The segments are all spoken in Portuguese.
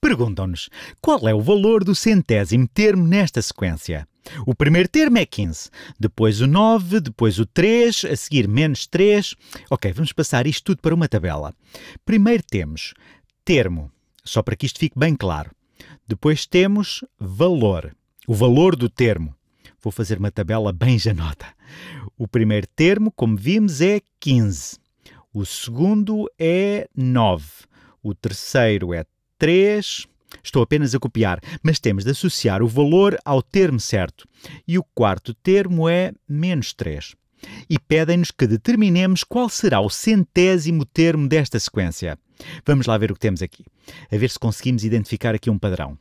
Perguntam-nos qual é o valor do centésimo termo nesta sequência. O primeiro termo é 15, depois o 9, depois o 3, a seguir menos 3. Ok, vamos passar isto tudo para uma tabela. Primeiro temos termo, só para que isto fique bem claro. Depois temos valor, o valor do termo. Vou fazer uma tabela bem janota. O primeiro termo, como vimos, é 15. O segundo é 9. O terceiro é 3, estou apenas a copiar, mas temos de associar o valor ao termo certo. E o quarto termo é menos 3. E pedem-nos que determinemos qual será o centésimo termo desta sequência. Vamos lá ver o que temos aqui, a ver se conseguimos identificar aqui um padrão.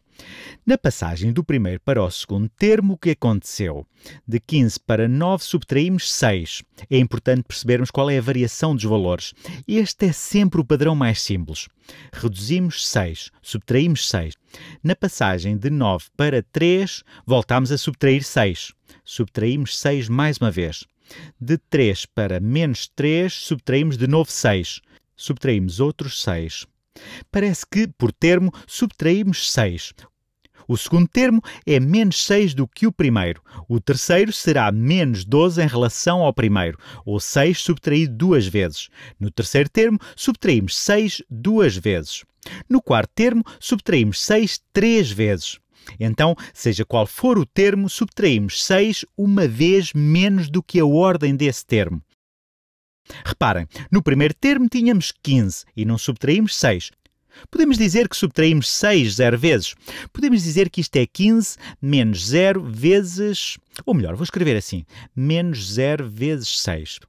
Na passagem do primeiro para o segundo termo, o que aconteceu? De 15 para 9 subtraímos 6. É importante percebermos qual é a variação dos valores. Este é sempre o padrão mais simples. Reduzimos 6, subtraímos 6. Na passagem de 9 para 3, voltámos a subtrair 6. Subtraímos 6 mais uma vez. De 3 para menos 3, subtraímos de novo 6 subtraímos outros seis. Parece que, por termo, subtraímos seis. O segundo termo é menos 6 do que o primeiro. O terceiro será menos 12 em relação ao primeiro, ou 6 subtraído duas vezes. No terceiro termo, subtraímos 6 duas vezes. No quarto termo, subtraímos 6 três vezes. Então, seja qual for o termo, subtraímos 6 uma vez menos do que a ordem desse termo. Reparem, no primeiro termo tínhamos 15 e não subtraímos 6. Podemos dizer que subtraímos 6 zero vezes. Podemos dizer que isto é 15 menos 0 vezes. Ou melhor, vou escrever assim: menos 0 vezes 6.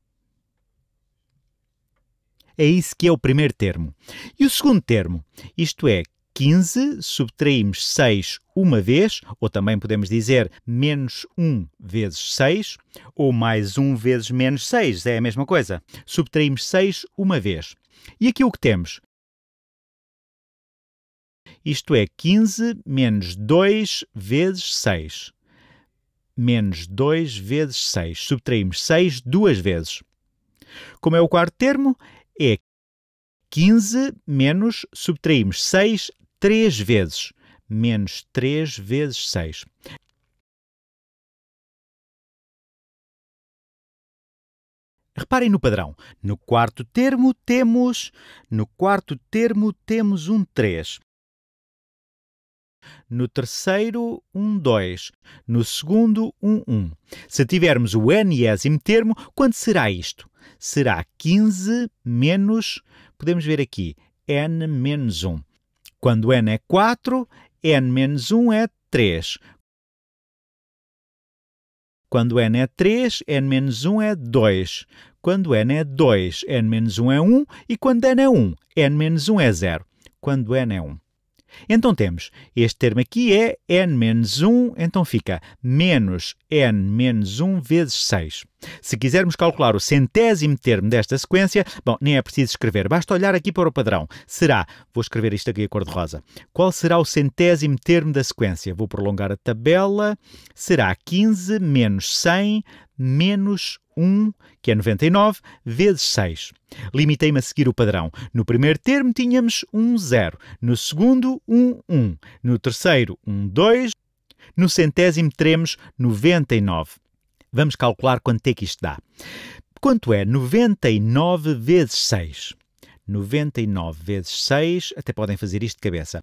É isso que é o primeiro termo. E o segundo termo, isto é 15, subtraímos 6 uma vez, ou também podemos dizer menos 1 vezes 6, ou mais 1 vezes menos 6, é a mesma coisa. Subtraímos 6 uma vez. E aqui o que temos? Isto é 15 menos 2 vezes 6. Menos 2 vezes 6. Subtraímos 6 duas vezes. Como é o quarto termo, é 15 menos, subtraímos 6 3 vezes menos 3 vezes 6. Reparem no padrão. No quarto termo temos no quarto termo temos um 3. No terceiro, um 2. No segundo, um 1. Se tivermos o nésimo termo, quanto será isto? Será 15 menos, podemos ver aqui, n menos 1. Quando n é 4, n menos 1 é 3. Quando n é 3, n menos 1 é 2. Quando n é 2, n menos 1 é 1. E quando n é 1, n menos 1 é 0. Quando n é 1. Então temos este termo aqui é n menos 1, então fica menos n menos 1 vezes 6. Se quisermos calcular o centésimo termo desta sequência, bom, nem é preciso escrever, basta olhar aqui para o padrão. Será, vou escrever isto aqui a cor de rosa, qual será o centésimo termo da sequência? Vou prolongar a tabela, será 15 menos 100 menos 1, que é 99, vezes 6. Limitei-me a seguir o padrão. No primeiro termo tínhamos 1, 0. No segundo, 1, 1. No terceiro, 1, 2. No centésimo teremos 99. Vamos calcular quanto é que isto dá. Quanto é 99 vezes 6? 99 vezes 6, até podem fazer isto de cabeça.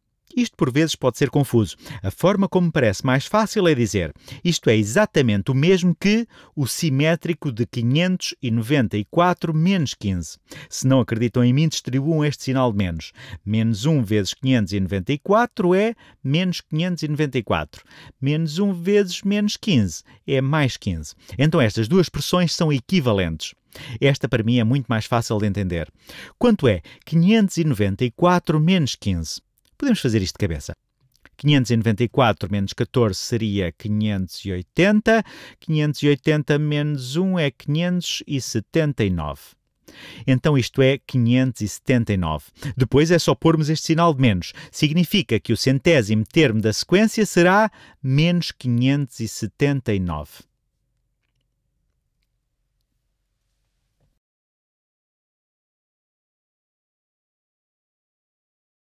Isto por vezes pode ser confuso. A forma como me parece mais fácil é dizer: isto é exatamente o mesmo que o simétrico de 594 menos 15. Se não acreditam em mim, distribuam este sinal de menos. Menos 1 vezes 594 é menos 594. Menos 1 vezes menos 15 é mais 15. Então estas duas expressões são equivalentes. Esta para mim é muito mais fácil de entender. Quanto é 594 menos 15? Podemos fazer isto de cabeça. 594 menos 14 seria 580, 580 menos 1 é 579. Então isto é 579. Depois é só pormos este sinal de menos. Significa que o centésimo termo da sequência será menos 579.